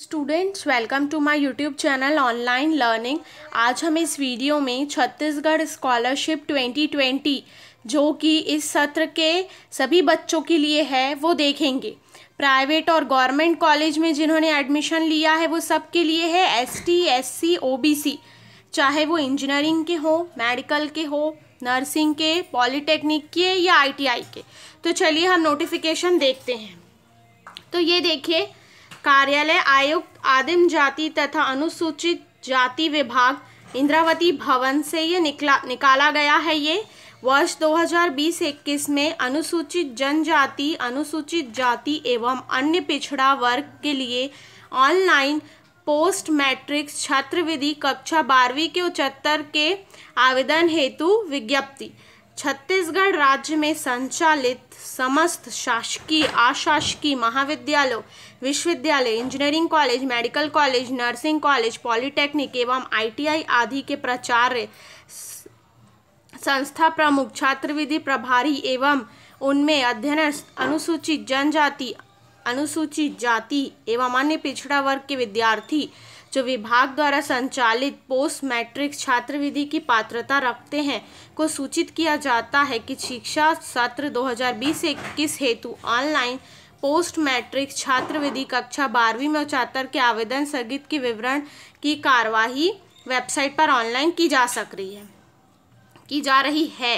students welcome to my YouTube channel online learning आज हम इस वीडियो में छत्तीसगढ़ स्कॉलरशिप 2020 जो कि इस सत्र के सभी बच्चों के लिए है वो देखेंगे प्राइवेट और गवर्नमेंट कॉलेज में जिन्होंने एडमिशन लिया है वो सब के लिए है S T S C O B C चाहे वो इंजीनियरिंग के हो मेडिकल के हो नर्सिंग के पॉलीटेक्निक के या आई टी आई के तो चलिए हम नोटिफिकेशन देखते हैं तो ये देखिए कार्यालय आयुक्त आदिम जाति तथा अनुसूचित जाति विभाग इंद्रावती भवन से ये निकला निकाला गया है ये वर्ष 2020-21 में अनुसूचित जनजाति अनुसूचित जाति एवं अन्य पिछड़ा वर्ग के लिए ऑनलाइन पोस्ट मैट्रिक्स छात्रविधि कक्षा बारहवीं के उचहत्तर के आवेदन हेतु विज्ञप्ति छत्तीसगढ़ राज्य में संचालित समस्त शासकीय अशासकीय महाविद्यालयों विश्वविद्यालय engineering college medical college nursing college polytechnic एवं आईटीआई आदि के प्राचार्य संस्था प्रमुख छात्रविधि प्रभारी एवं उनमें अध्ययन अनुसूचित जनजाति अनुसूचित जाति एवं अन्य पिछड़ा वर्ग के विद्यार्थी जो विभाग द्वारा संचालित पोस्ट मैट्रिक छात्रविधि की पात्रता रखते हैं को सूचित किया जाता है कि शिक्षा सत्र 2020-21 हेतु ऑनलाइन पोस्ट मैट्रिक छात्रविधि कक्षा बारहवीं में उचहत्तर के आवेदन स्थगित के विवरण की कार्यवाही वेबसाइट पर ऑनलाइन की जा सक रही है की जा रही है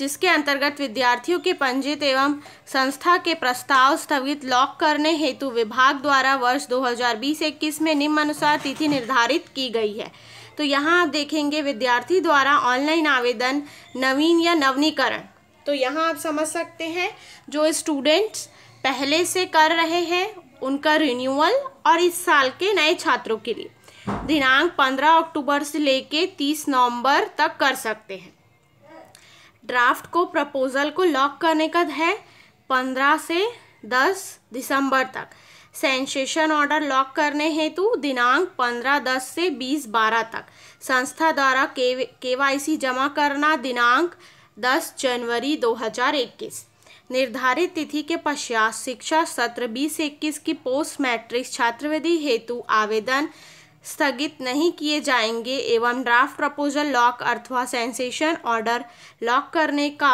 जिसके अंतर्गत विद्यार्थियों के पंजीत एवं संस्था के प्रस्ताव स्थगित लॉक करने हेतु विभाग द्वारा वर्ष 2020 हजार में निम्नानुसार तिथि निर्धारित की गई है तो यहाँ आप देखेंगे विद्यार्थी द्वारा ऑनलाइन आवेदन नवीन या नवनीकरण तो यहाँ आप समझ सकते हैं जो स्टूडेंट्स पहले से कर रहे हैं उनका रिन्यूअल और इस साल के नए छात्रों के लिए दिनांक 15 अक्टूबर से लेके 30 नवंबर तक कर सकते हैं ड्राफ्ट को प्रपोजल को लॉक करने का है पंद्रह से दस दिसंबर तक सेंसेशन ऑर्डर लॉक करने हेतु दिनांक पंद्रह दस से बीस बारह तक संस्था द्वारा के वाई सी जमा करना दिनांक दस जनवरी दो हजार इक्कीस निर्धारित तिथि के पश्चात शिक्षा सत्र बीस इक्कीस की पोस्ट मैट्रिक छात्रवृत्ति हेतु आवेदन स्थगित नहीं किए जाएंगे एवं ड्राफ्ट प्रपोजल लॉक अथवा सेंसेशन ऑर्डर लॉक करने का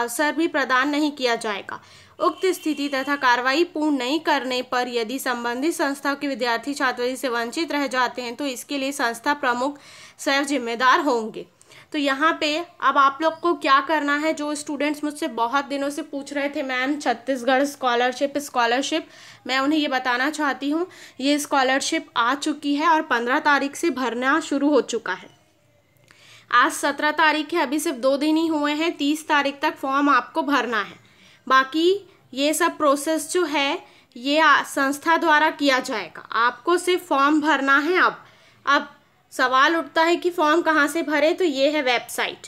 अवसर भी प्रदान नहीं किया जाएगा उक्त स्थिति तथा कार्रवाई पूर्ण नहीं करने पर यदि संबंधित संस्था के विद्यार्थी छात्रवृत्ति से वंचित रह जाते हैं तो इसके लिए संस्था प्रमुख स्वयं जिम्मेदार होंगे तो यहाँ पे अब आप लोग को क्या करना है जो स्टूडेंट्स मुझसे बहुत दिनों से पूछ रहे थे मैम छत्तीसगढ़ स्कॉलरशिप स्कॉलरशिप मैं उन्हें ये बताना चाहती हूँ ये स्कॉलरशिप आ चुकी है और पंद्रह तारीख से भरना शुरू हो चुका है आज सत्रह तारीख है अभी सिर्फ दो दिन ही हुए हैं तीस तारीख तक फॉर्म आपको भरना है बाकी ये सब प्रोसेस जो है ये संस्था द्वारा किया जाएगा आपको सिर्फ फॉर्म भरना है अब अब सवाल उठता है कि फॉर्म कहाँ से भरे तो ये है website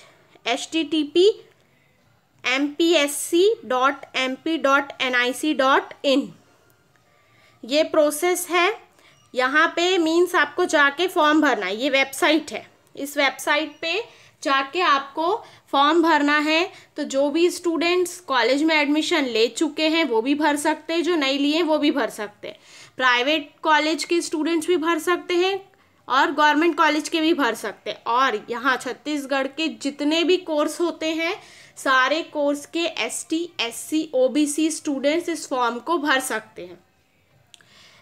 H T T P M P S C dot M P dot N I C dot in ये प्रोसेस है यहाँ पे मीन्स आपको जाके फॉर्म भरना है ये वेबसाइट है इस वेबसाइट पे जाके आपको फॉर्म भरना है तो जो भी स्टूडेंट्स कॉलेज में एडमिशन ले चुके हैं वो भी भर सकते हैं जो नहीं लिए वो भी भर सकते हैं प्राइवेट कॉलेज के स्टूडेंट्स भी भर सकते हैं और गवर्नमेंट कॉलेज के भी भर सकते हैं और यहाँ छत्तीसगढ़ के जितने भी कोर्स होते हैं सारे कोर्स के S T S C O B C students इस फॉर्म को भर सकते हैं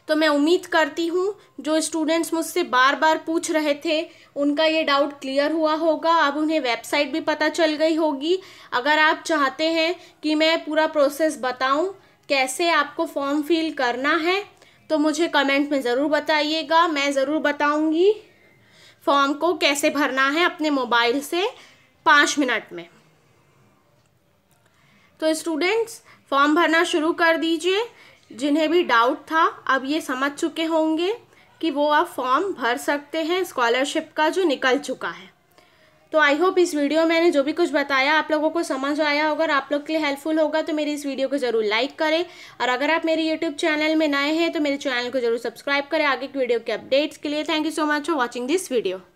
तो मैं उम्मीद करती हूँ जो स्टूडेंट्स मुझसे बार बार पूछ रहे थे उनका ये डाउट क्लियर हुआ होगा अब उन्हें वेबसाइट भी पता चल गई होगी अगर आप चाहते हैं कि मैं पूरा प्रोसेस बताऊँ कैसे आपको फॉर्म फिल करना है तो मुझे कमेंट में ज़रूर बताइएगा मैं ज़रूर बताऊँगी फॉर्म को कैसे भरना है अपने मोबाइल से पाँच मिनट में तो स्टूडेंट्स फॉर्म भरना शुरू कर दीजिए जिन्हें भी डाउट था अब ये समझ चुके होंगे कि वो आप फॉर्म भर सकते हैं स्कॉलरशिप का जो निकल चुका है तो आई होप इस वीडियो में मैंने जो भी कुछ बताया आप लोगों को समझ आया होगा और आप लोग के लिए हेल्पफुल होगा तो मेरी इस वीडियो को ज़रूर लाइक करें और अगर आप मेरे यूट्यूब चैनल में नए हैं तो मेरे चैनल को जरूर सब्सक्राइब करें आगे की वीडियो के अपडेट्स के लिए thank you so much for watching this video